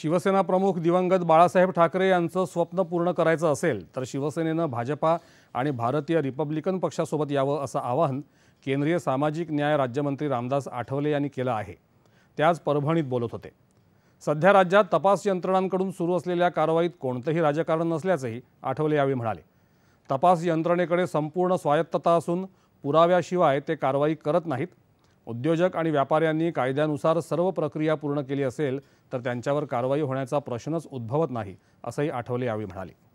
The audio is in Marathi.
शिवसेना प्रमुख दिवंगत बाळासाहेब ठाकरे यांचं स्वप्न पूर्ण करायचं असेल तर शिवसेनेनं भाजपा आणि भारतीय रिपब्लिकन पक्षासोबत यावं असं आवाहन केंद्रीय सामाजिक न्याय राज्यमंत्री रामदास आठवले यांनी केलं आहे त्याच परभणीत बोलत होते सध्या राज्यात तपास यंत्रणांकडून सुरू असलेल्या कारवाईत कोणतंही राजकारण नसल्याचंही आठवले यावेळी म्हणाले तपास यंत्रणेकडे संपूर्ण स्वायत्तता असून पुराव्याशिवाय ते कारवाई करत नाहीत उद्योजक आणि व्यापाऱ्यांनी कायद्यानुसार सर्व प्रक्रिया पूर्ण केली असेल तर त्यांच्यावर कारवाई होण्याचा प्रश्नच उद्भवत नाही असंही आठवले यावेळी म्हणाले